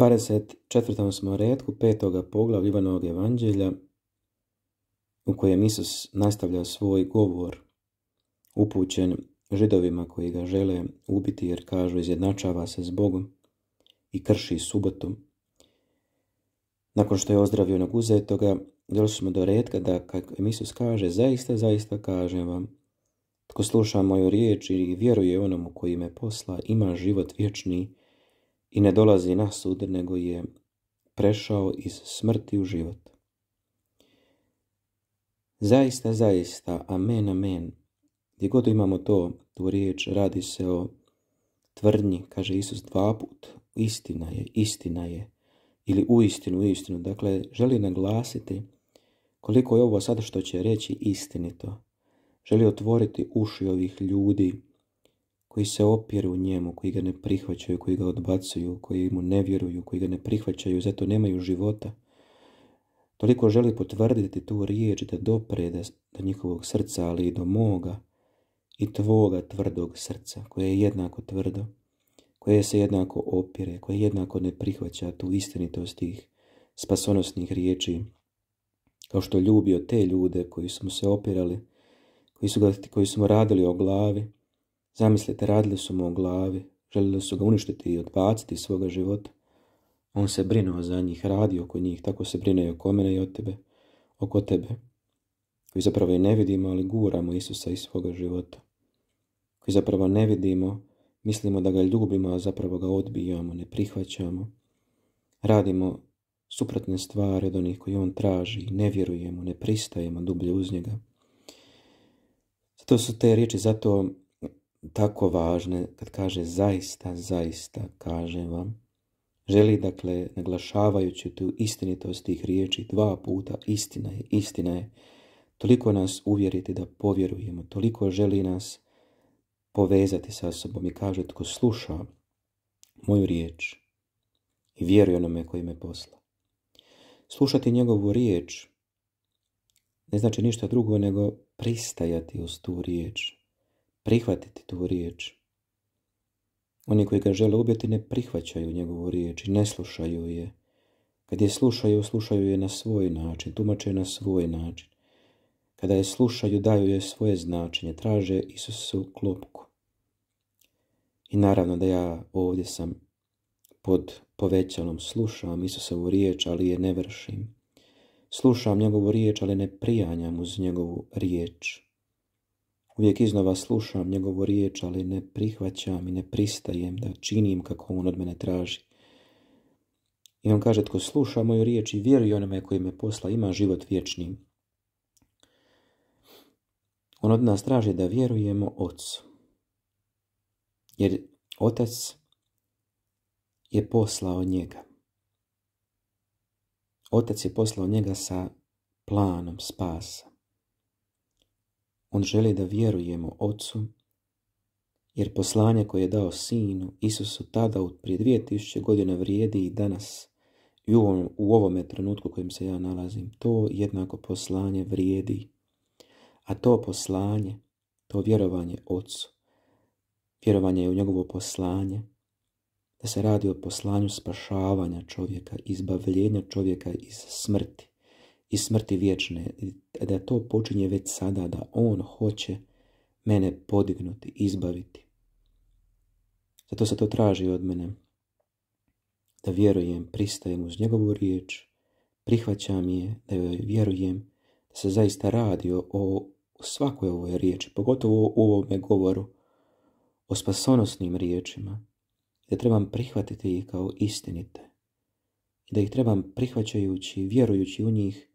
24. smo redku petoga poglavlja Ivanovog evanđelja u kojem Isus nastavlja svoj govor upućen židovima koji ga žele ubiti jer kažu izjednačava se s Bogom i krši subotu. Nakon što je ozdravio onog uzetoga, došli smo do redka da kako Isus kaže, zaista, zaista kažem vam, tko sluša moju riječ i vjeruje onomu koji me posla, ima život vječni i ne dolazi na sud, nego je prešao iz smrti u život. Zaista, zaista, amen, amen. Gdje god imamo to, tu riječ radi se o tvrdnji, kaže Isus dva put. Istina je, istina je. Ili u istinu, u istinu. Dakle, želi naglasiti koliko je ovo sada što će reći istinito. Želi otvoriti uši ovih ljudi koji se u njemu, koji ga ne prihvaćaju, koji ga odbacuju, koji mu ne vjeruju, koji ga ne prihvaćaju, zato nemaju života. Toliko želi potvrditi tu riječ da dopre do njihovog srca, ali i do moga i tvoga tvrdog srca, koje je jednako tvrdo, koje se jednako opire, koje jednako ne prihvaća tu istinitost tih spasonosnih riječi, kao što ljubio te ljude koji smo se opirali, koji su, koji su radili o glavi, Zamislite, radili su mu o glavi, željeli su ga uništiti i odbaciti iz svoga života. On se brinuo za njih, radi oko njih, tako se brine i oko mene i o tebe, oko tebe, koji zapravo i ne vidimo, ali guramo Isusa iz svoga života, koji zapravo ne vidimo, mislimo da ga ljubimo, a zapravo ga odbijamo, ne prihvaćamo, radimo suprotne stvari od onih koje on traži, ne vjerujemo, ne pristajemo dublje uz njega. Zato su te riječi, zato tako važne kad kaže zaista, zaista, kažem vam. Želi, dakle, naglašavajući tu istinitost tih riječi dva puta, istina je, istina je, toliko nas uvjeriti da povjerujemo, toliko želi nas povezati sa sobom i kaže tko sluša moju riječ i vjeruje onome koji me posla. Slušati njegovu riječ ne znači ništa drugo nego pristajati uz tu riječ, prihvatiti tu riječ. Oni koji ga žele ubiti ne prihvaćaju njegovu riječ i ne slušaju je. Kad je slušaju, slušaju je na svoj način, tumače je na svoj način. Kada je slušaju, daju je svoje značenje, traže Isusu klopku. I naravno da ja ovdje sam pod povećalom slušam Isusovu riječ, ali je ne vršim. Slušam njegovu riječ, ali ne prijanjam uz njegovu riječ. Uvijek iznova slušam njegovu riječ, ali ne prihvaćam i ne pristajem da činim kako on od mene traži. I on kaže, tko sluša moju riječ i vjeruje onome koji me posla, ima život vječni. On od nas traži da vjerujemo Otcu. Jer Otac je poslao njega. Otac je poslao njega sa planom spasa. On želi da vjerujemo ocu jer poslanje koje je dao Sinu, Isusu tada prije 2000 godina vrijedi i danas i u ovome, trenutku kojim kojem se ja nalazim. To jednako poslanje vrijedi. A to poslanje, to vjerovanje Otcu, vjerovanje je u njegovo poslanje, da se radi o poslanju spašavanja čovjeka, izbavljenja čovjeka iz smrti i smrti vječne, da to počinje već sada, da On hoće mene podignuti, izbaviti. Zato se to traži od mene, da vjerujem, pristajem uz njegovu riječ, prihvaćam je, da joj vjerujem, da se zaista radi o svakoj ovoj riječi, pogotovo u ovome govoru, o spasonosnim riječima, da trebam prihvatiti ih kao istinite da ih trebam prihvaćajući, vjerujući u njih,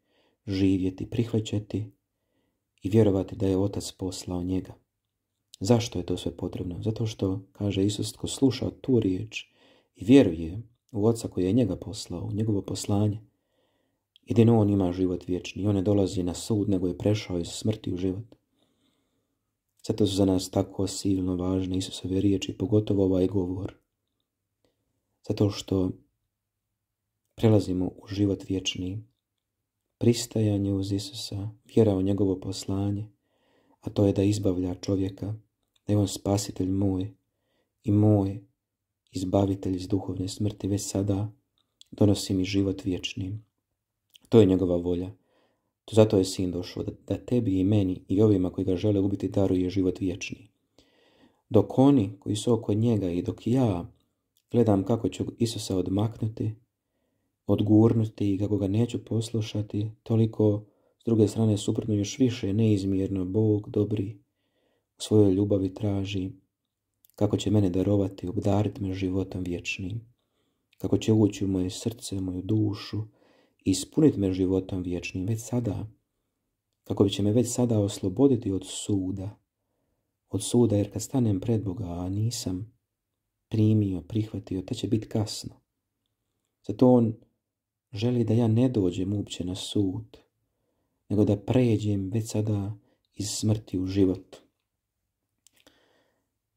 živjeti, prihvaćati i vjerovati da je Otac poslao njega. Zašto je to sve potrebno? Zato što, kaže Isus, tko sluša tu riječ i vjeruje u Oca koji je njega poslao, u njegovo poslanje, jedino on ima život vječni i on ne dolazi na sud, nego je prešao iz smrti u život. Zato su za nas tako silno važne Isusove riječi, pogotovo ovaj govor. Zato što prelazimo u život vječni pristajanje uz Isusa, vjera u njegovo poslanje, a to je da izbavlja čovjeka, da je on spasitelj moj i moj izbavitelj iz duhovne smrti već sada donosi mi život vječnim. To je njegova volja. To zato je sin došao, da tebi i meni i ovima koji ga žele ubiti daruje život vječni. Dok oni koji su oko njega i dok ja gledam kako ću Isusa odmaknuti, odgurnuti i kako ga neću poslušati, toliko s druge strane suprotno još više neizmjerno Bog dobri u svojoj ljubavi traži kako će mene darovati, obdariti me životom vječnim, kako će ući u moje srce, moju dušu i ispuniti me životom vječnim već sada, kako će me već sada osloboditi od suda, od suda jer kad stanem pred Boga, a nisam primio, prihvatio, te će biti kasno. Zato on želi da ja ne dođem uopće na sud, nego da pređem već sada iz smrti u život.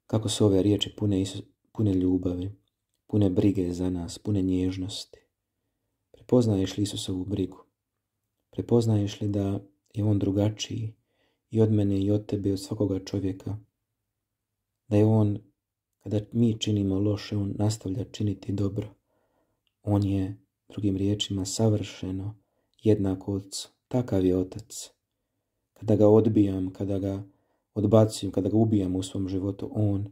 Kako su ove riječi pune, pune ljubavi, pune brige za nas, pune nježnosti. Prepoznaješ li Isusovu brigu? Prepoznaješ li da je On drugačiji i od mene i od tebe i od svakoga čovjeka? Da je On, kada mi činimo loše, On nastavlja činiti dobro. On je drugim riječima savršeno, jednako Otcu. Takav je otac. Kada ga odbijam, kada ga odbacujem, kada ga ubijam u svom životu, on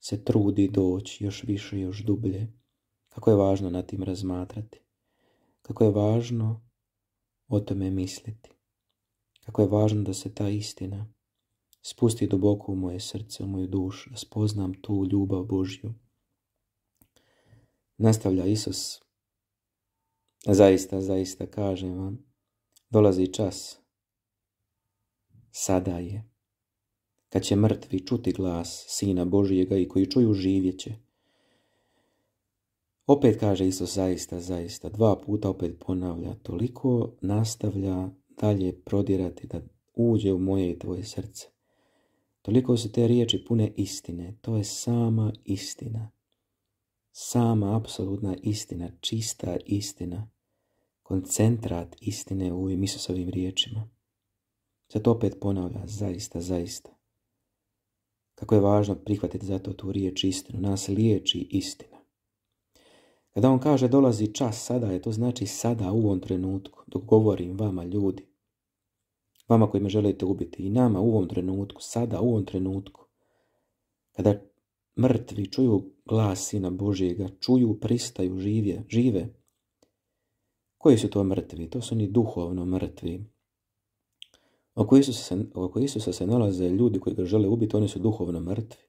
se trudi doći još više, još dublje. Kako je važno na tim razmatrati. Kako je važno o tome misliti. Kako je važno da se ta istina spusti duboko u moje srce, u moju dušu, da spoznam tu ljubav Božju. Nastavlja Isus Zaista, zaista kažem vam, dolazi čas. Sada je. Kad će mrtvi čuti glas Sina Božijega i koji čuju živjeće. Opet kaže Isus zaista, zaista, dva puta opet ponavlja, toliko nastavlja dalje prodirati da uđe u moje i tvoje srce. Toliko su te riječi pune istine, to je sama istina. Sama apsolutna istina, čista istina koncentrat istine u ovim Isusovim riječima. to opet ponavlja, zaista, zaista. Kako je važno prihvatiti zato tu riječ istinu. Nas liječi istina. Kada on kaže dolazi čas sada, je to znači sada u ovom trenutku, dok govorim vama ljudi. Vama koji me želite ubiti i nama u ovom trenutku, sada u ovom trenutku. Kada mrtvi čuju glas Sina Božijega, čuju, pristaju, živje, žive, koji su to mrtvi? To su oni duhovno mrtvi. Oko Isusa, se, nalaze ljudi koji ga žele ubiti, oni su duhovno mrtvi.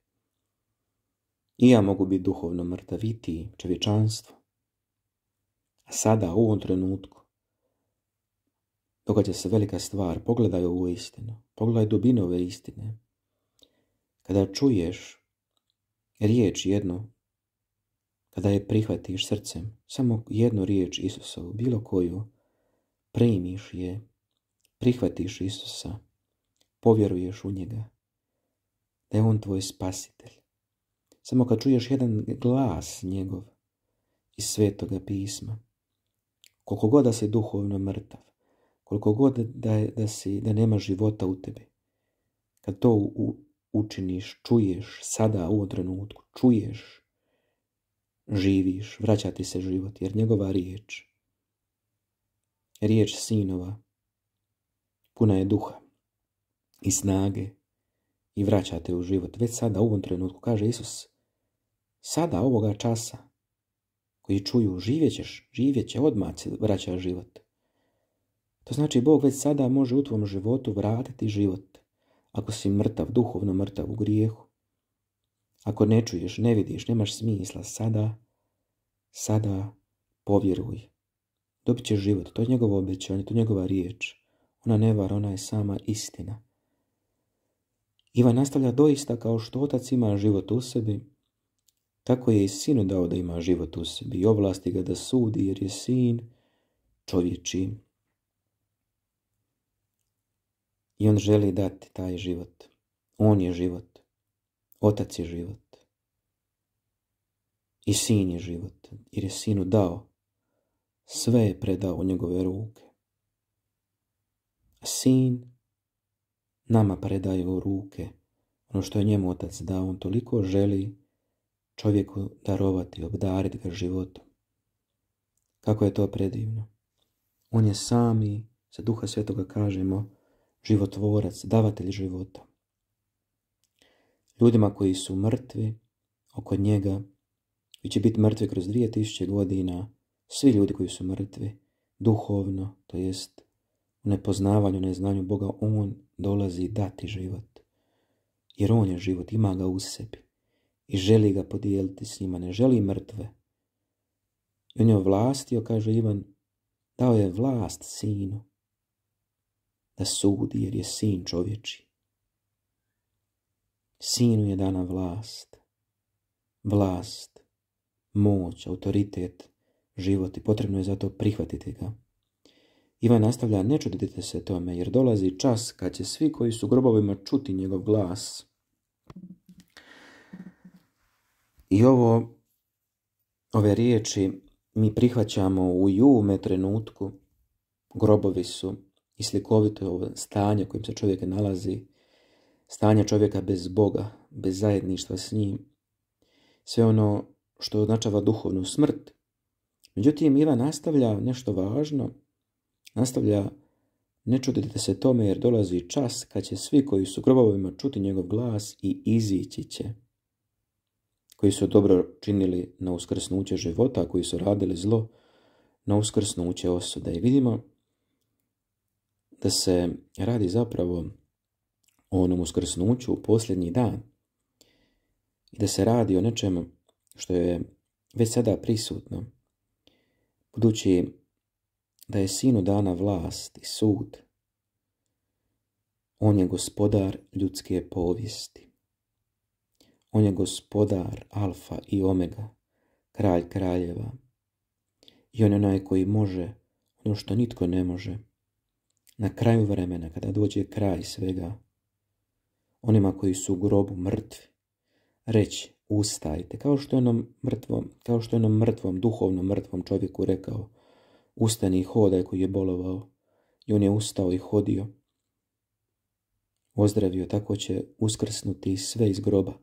I ja mogu biti duhovno mrtviti čovječanstvo. A sada, u ovom trenutku, događa se velika stvar. Pogledaj ovu istinu. Pogledaj dubinu ove istine. Kada čuješ riječ jednu pa da je prihvatiš srcem, samo jednu riječ Isusovu, bilo koju, primiš je, prihvatiš Isusa, povjeruješ u njega, da je on tvoj spasitelj. Samo kad čuješ jedan glas njegov iz svetoga pisma, koliko god da si duhovno mrtav, koliko god da, je, da, da nema života u tebi, kad to učiniš, čuješ sada u ovom trenutku, čuješ živiš, vraća ti se život, jer njegova riječ, riječ sinova, puna je duha i snage i vraća te u život. Već sada, u ovom trenutku, kaže Isus, sada ovoga časa koji čuju, živjet ćeš, živjet će, odmah se vraća život. To znači Bog već sada može u tvom životu vratiti život, ako si mrtav, duhovno mrtav u grijehu, ako ne čuješ, ne vidiš, nemaš smisla, sada, sada povjeruj. Dobit će život, to je njegovo obećanje, to je njegova riječ. Ona ne vara, ona je sama istina. Ivan nastavlja doista kao što otac ima život u sebi, tako je i sinu dao da ima život u sebi i ovlasti ga da sudi jer je sin čovječi. I on želi dati taj život. On je život. Otac je život. I sin je život, jer je sinu dao. Sve je predao u njegove ruke. sin nama predaje u ruke ono što je njemu otac dao. On toliko želi čovjeku darovati, obdariti ga životom. Kako je to predivno. On je sami, sa duha svetoga kažemo, životvorac, davatelj života ljudima koji su mrtvi oko njega, i će biti mrtvi kroz 2000 godina, svi ljudi koji su mrtvi, duhovno, to jest u nepoznavanju, neznanju Boga, On dolazi dati život. Jer On je život, ima ga u sebi i želi ga podijeliti s njima, ne želi mrtve. I on je ovlastio, kaže Ivan, dao je vlast sinu da sudi jer je sin čovječi. Sinu je dana vlast. Vlast, moć, autoritet, život i potrebno je zato prihvatiti ga. Ivan nastavlja, ne čudite se tome, jer dolazi čas kad će svi koji su grobovima čuti njegov glas. I ovo, ove riječi mi prihvaćamo u jume trenutku. Grobovi su i slikovito ovo stanje kojim se čovjek nalazi stanje čovjeka bez Boga, bez zajedništva s njim, sve ono što označava duhovnu smrt. Međutim, Iva nastavlja nešto važno, nastavlja ne čudite se tome jer dolazi čas kad će svi koji su grobovima čuti njegov glas i izići će. Koji su dobro činili na uskrsnuće života, koji su radili zlo, na uskrsnuće osude I vidimo da se radi zapravo onom uskrsnuću u posljednji dan i da se radi o nečem što je već sada prisutno, budući da je sinu dana vlast i sud, on je gospodar ljudske povijesti. On je gospodar alfa i omega, kralj kraljeva. I on je onaj koji može ono što nitko ne može. Na kraju vremena, kada dođe kraj svega, onima koji su u grobu mrtvi. Reći, ustajte, kao što je onom mrtvom, kao što je onom mrtvom, duhovnom mrtvom čovjeku rekao, ustani i hodaj koji je bolovao. I on je ustao i hodio. Ozdravio tako će uskrsnuti sve iz groba,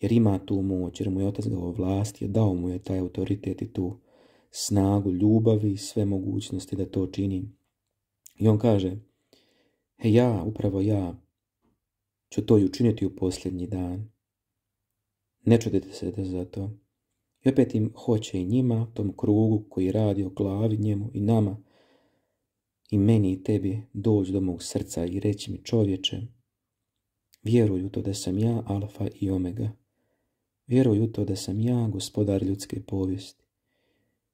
jer ima tu moć, jer mu je otac vlast. ovlastio, dao mu je taj autoritet i tu snagu ljubavi i sve mogućnosti da to čini. I on kaže, he ja, upravo ja, ću to i učiniti u posljednji dan. Ne čudite se da za to. I opet im hoće i njima, tom krugu koji radi o glavi njemu i nama, i meni i tebi doći do mog srca i reći mi čovječe, vjeruj u to da sam ja alfa i omega. Vjeruj u to da sam ja gospodar ljudske povijesti.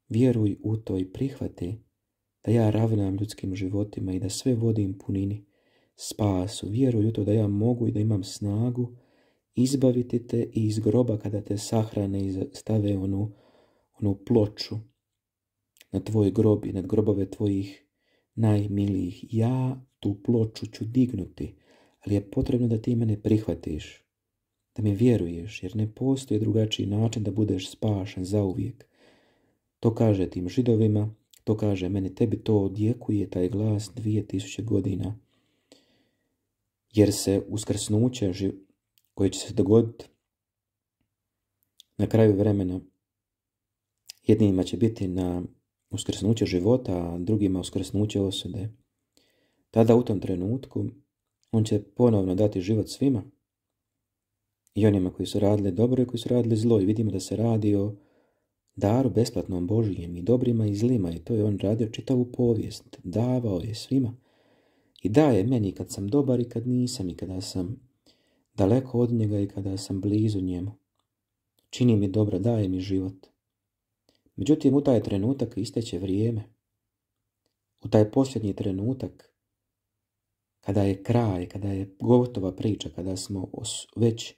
Vjeruj u to i prihvati da ja ravnam ljudskim životima i da sve vodim punini spasu, vjeruju u to da ja mogu i da imam snagu izbaviti te iz groba kada te sahrane i stave onu, ploču na tvoj grob i nad grobove tvojih najmilijih. Ja tu ploču ću dignuti, ali je potrebno da ti mene prihvatiš, da mi vjeruješ, jer ne postoji drugačiji način da budeš spašen zauvijek. To kaže tim židovima, to kaže meni, tebi to odjekuje taj glas 2000 godina jer se uskrsnuće koje će se dogoditi na kraju vremena jednima će biti na uskrsnuće života, a drugima uskrsnuće osude. Tada u tom trenutku on će ponovno dati život svima i onima koji su radili dobro i koji su radili zlo i vidimo da se radi o daru besplatnom Božijem i dobrima i zlima i to je on radio čitavu povijest, davao je svima. I daje meni kad sam dobar i kad nisam i kada sam daleko od njega i kada sam blizu njemu. Čini mi dobro, daje mi život. Međutim, u taj trenutak isteće vrijeme. U taj posljednji trenutak, kada je kraj, kada je gotova priča, kada smo već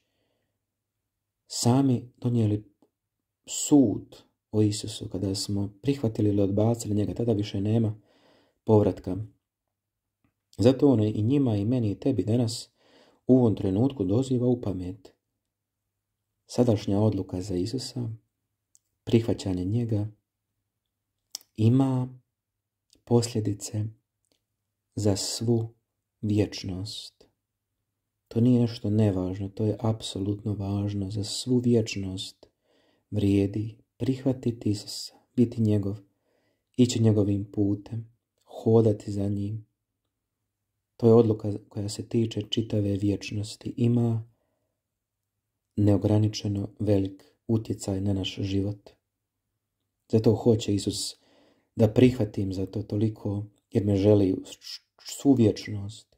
sami donijeli sud o Isusu, kada smo prihvatili ili odbacili njega, tada više nema povratka. Zato on i njima i meni i tebi danas u ovom trenutku doziva u pamet. Sadašnja odluka za Isusa, prihvaćanje njega, ima posljedice za svu vječnost. To nije nešto nevažno, to je apsolutno važno. Za svu vječnost vrijedi prihvatiti Isusa, biti njegov, ići njegovim putem, hodati za njim, to je odluka koja se tiče čitave vječnosti. Ima neograničeno velik utjecaj na naš život. Zato hoće Isus da prihvatim za to toliko, jer me želi uz svu vječnost.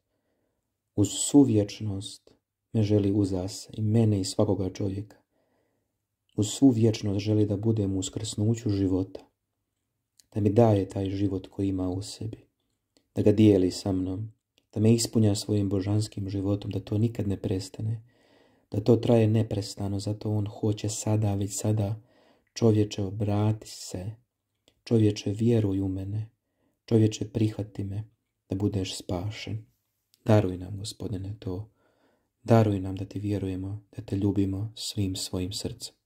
Uz svu vječnost me želi uzas i mene i svakoga čovjeka. Uz svu vječnost želi da budem u skrsnuću života. Da mi daje taj život koji ima u sebi. Da ga dijeli sa mnom da me ispunja svojim božanskim životom, da to nikad ne prestane, da to traje neprestano, zato on hoće sada, već sada, čovječe obrati se, čovječe vjeruj u mene, čovječe prihvati me da budeš spašen. Daruj nam, gospodine, to. Daruj nam da ti vjerujemo, da te ljubimo svim svojim srcem.